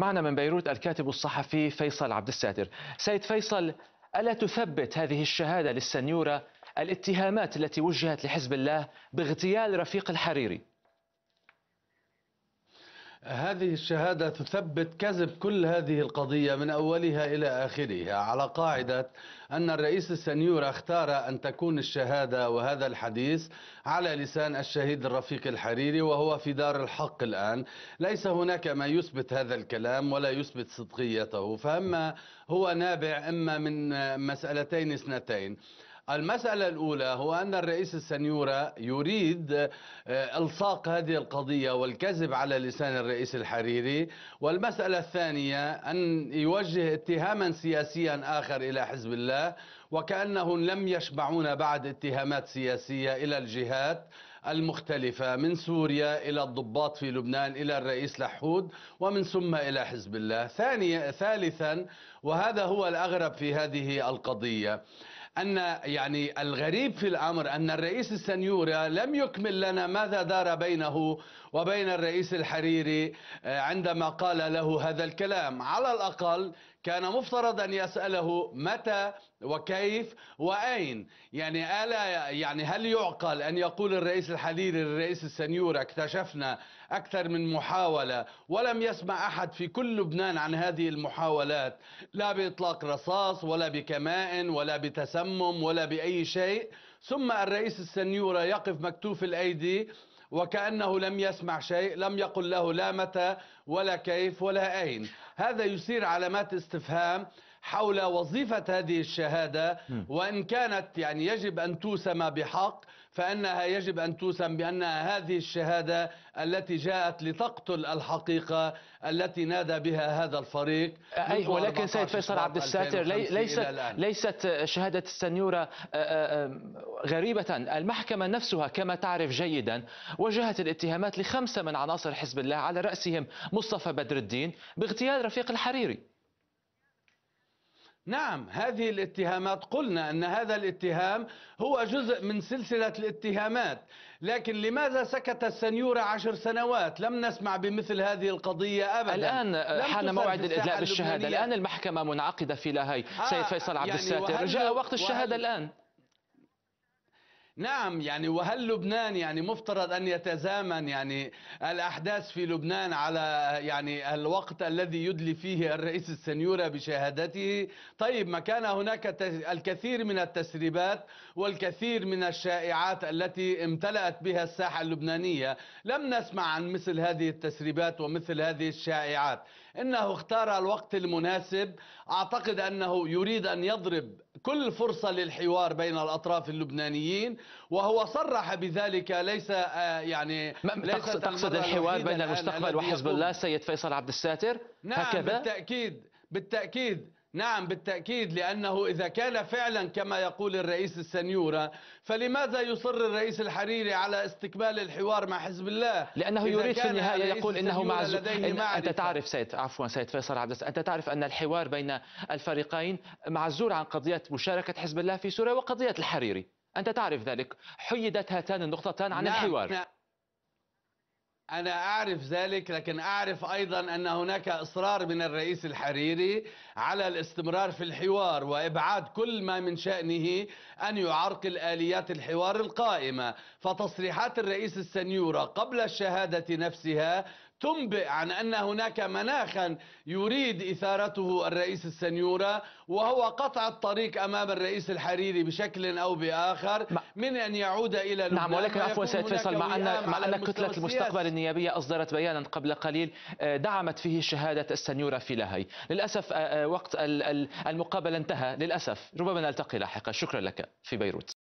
معنا من بيروت الكاتب الصحفي فيصل عبد الساتر سيد فيصل ألا تثبت هذه الشهادة للسنيورة الاتهامات التي وجهت لحزب الله باغتيال رفيق الحريري هذه الشهادة تثبت كذب كل هذه القضية من أولها إلى آخرها على قاعدة أن الرئيس السنيور اختار أن تكون الشهادة وهذا الحديث على لسان الشهيد الرفيق الحريري وهو في دار الحق الآن ليس هناك ما يثبت هذا الكلام ولا يثبت صدقيته فأما هو نابع إما من مسألتين اثنتين المسألة الأولى هو أن الرئيس السنيورة يريد آه، إلصاق هذه القضية والكذب على لسان الرئيس الحريري والمسألة الثانية أن يوجه اتهاما سياسيا آخر إلى حزب الله وكأنهم لم يشبعون بعد اتهامات سياسية إلى الجهات المختلفة من سوريا إلى الضباط في لبنان إلى الرئيس لحود ومن ثم إلى حزب الله ثانيا ثالثا وهذا هو الأغرب في هذه القضية أن يعني الغريب في الأمر أن الرئيس السنيور لم يكمل لنا ماذا دار بينه وبين الرئيس الحريري آه، عندما قال له هذا الكلام على الأقل كان مفترض أن يسأله متى وكيف وأين يعني ألا يعني هل يعقل أن يقول الرئيس الحريري للرئيس السنيور اكتشفنا أكثر من محاولة ولم يسمع أحد في كل لبنان عن هذه المحاولات لا بإطلاق رصاص ولا بكمائن ولا بتسمم ولا بأي شيء ثم الرئيس السنيورة يقف مكتوف الأيدي وكأنه لم يسمع شيء لم يقل له لا متى ولا كيف ولا أين هذا يثير علامات استفهام حول وظيفة هذه الشهادة وإن كانت يعني يجب أن توسم بحق فإنها يجب أن توسم بأنها هذه الشهادة التي جاءت لتقتل الحقيقة التي نادى بها هذا الفريق أي ولكن سيد فيصل عبد الساتر ليست, ليست شهادة السنيورة آه، آه، غريبة المحكمة نفسها كما تعرف جيدا وجهت الاتهامات لخمسة من عناصر حزب الله على رأسهم مصطفى بدر الدين باغتيال رفيق الحريري نعم هذه الاتهامات قلنا أن هذا الاتهام هو جزء من سلسلة الاتهامات لكن لماذا سكت السنيورة عشر سنوات لم نسمع بمثل هذه القضية أبدا الآن آه، حان موعد الإدلاء بالشهادة الآن المحكمة منعقدة في لاهي آه سيد فيصل عبد يعني الساتر جاء وقت الشهادة الآن نعم يعني وهل لبنان يعني مفترض أن يتزامن يعني الأحداث في لبنان على يعني الوقت الذي يدلي فيه الرئيس السنيورة بشهادته طيب ما كان هناك الكثير من التسريبات والكثير من الشائعات التي امتلأت بها الساحة اللبنانية لم نسمع عن مثل هذه التسريبات ومثل هذه الشائعات إنه اختار الوقت المناسب أعتقد أنه يريد أن يضرب كل فرصة للحوار بين الأطراف اللبنانيين وهو صرح بذلك ليس آه، يعني ليس تقصد الحوار بين المستقبل وحزب الله سيد فيصل عبد الساتر نعم هكذا بالتأكيد بالتأكيد نعم بالتأكيد لأنه إذا كان فعلا كما يقول الرئيس السنيورة فلماذا يصر الرئيس الحريري على استكمال الحوار مع حزب الله لأنه يريد في النهاية يقول إنه معزول إن أنت تعرف سيد عفوا سيد فيصل عبد أنت تعرف أن الحوار بين الفريقين معزول عن قضية مشاركة حزب الله في سوريا وقضية الحريري أنت تعرف ذلك حيدت هاتان النقطتان عن نعم الحوار نعم أنا أعرف ذلك لكن أعرف أيضا أن هناك إصرار من الرئيس الحريري على الاستمرار في الحوار وإبعاد كل ما من شأنه أن يعرقل آليات الحوار القائمة فتصريحات الرئيس السنيورة قبل الشهادة نفسها تنبئ عن أن هناك مناخا يريد إثارته الرئيس السنيورة وهو قطع الطريق أمام الرئيس الحريري بشكل أو بآخر من أن يعود إلى لبنان نعم ولكن عفوا سيد فيصل مع أن, مع أن كتلة المستقبل النيابية أصدرت بيانا قبل قليل آه، دعمت فيه شهادة السنيورة في لهي للأسف آه، آه، وقت المقابلة انتهى للأسف ربما نلتقي لاحقا شكرا لك في بيروت